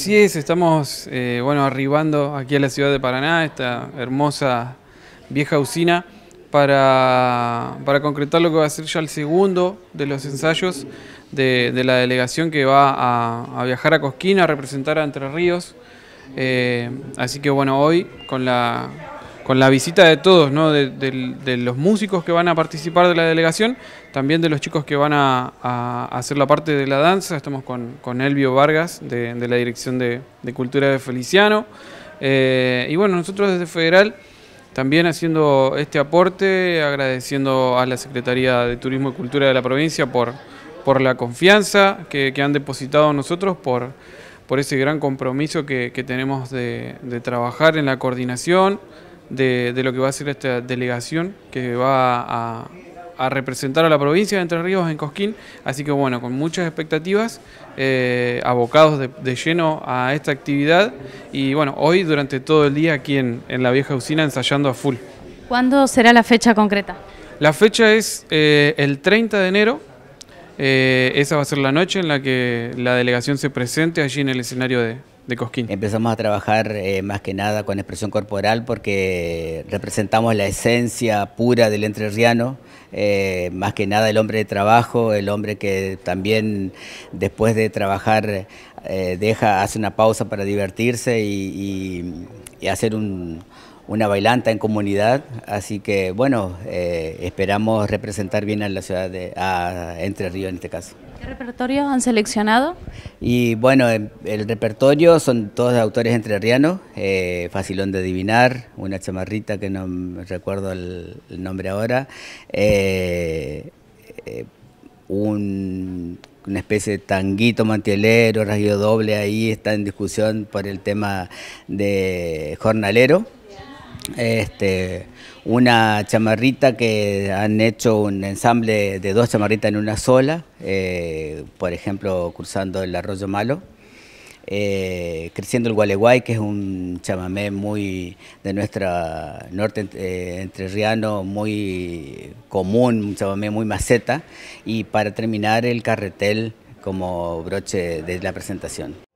Así es, estamos eh, bueno, arribando aquí a la ciudad de Paraná, esta hermosa vieja usina, para, concretar lo que va a ser ya el segundo de los ensayos de, la delegación que va a, viajar a Cosquina, a representar a Entre Ríos. Eh, así que bueno, hoy con la, con la visita de todos, de, los músicos que van a participar de la delegación, también de los chicos que van a, hacer la parte de la danza. Estamos con, Elvio Vargas, de, la Dirección de, Cultura de Feliciano. Eh, y bueno, nosotros desde Federal también haciendo este aporte, agradeciendo a la Secretaría de Turismo y Cultura de la provincia por, por la confianza que, han depositado nosotros, por, por ese gran compromiso que, que tenemos de trabajar en la coordinación de, lo que va a ser esta delegación que va a, representar a la provincia de Entre Ríos en Cosquín. Así que bueno, con muchas expectativas, eh, abocados de, lleno a esta actividad y bueno, hoy durante todo el día aquí en, la vieja usina ensayando a full. ¿Cuándo será la fecha concreta? La fecha es eh, el 30 de enero, eh, esa va a ser la noche en la que la delegación se presente allí en el escenario de, de Cosquín. Empezamos a trabajar eh, más que nada con expresión corporal porque representamos la esencia pura del entrerriano, eh, más que nada el hombre de trabajo, el hombre que también después de trabajar deja, hace una pausa para divertirse y hacer un una bailanta en comunidad, así que bueno, eh, esperamos representar bien a la ciudad de Entre Ríos en este caso. ¿Qué repertorio han seleccionado? Y bueno, em, el repertorio son todos autores entrerrianos, eh, Facilón de Adivinar, una chamarrita que no recuerdo el, nombre ahora, eh, una especie de tanguito mantielero, radio doble, ahí está en discusión por el tema de jornalero este, una chamarrita que han hecho un ensamble de dos chamarritas en una sola, eh, por ejemplo, cruzando el Arroyo Malo. Eh, creciendo el Gualeguay, que es un chamamé muy de nuestra norte eh, entrerriano, muy común, un chamamé muy maceta, y para terminar el carretel como broche de la presentación.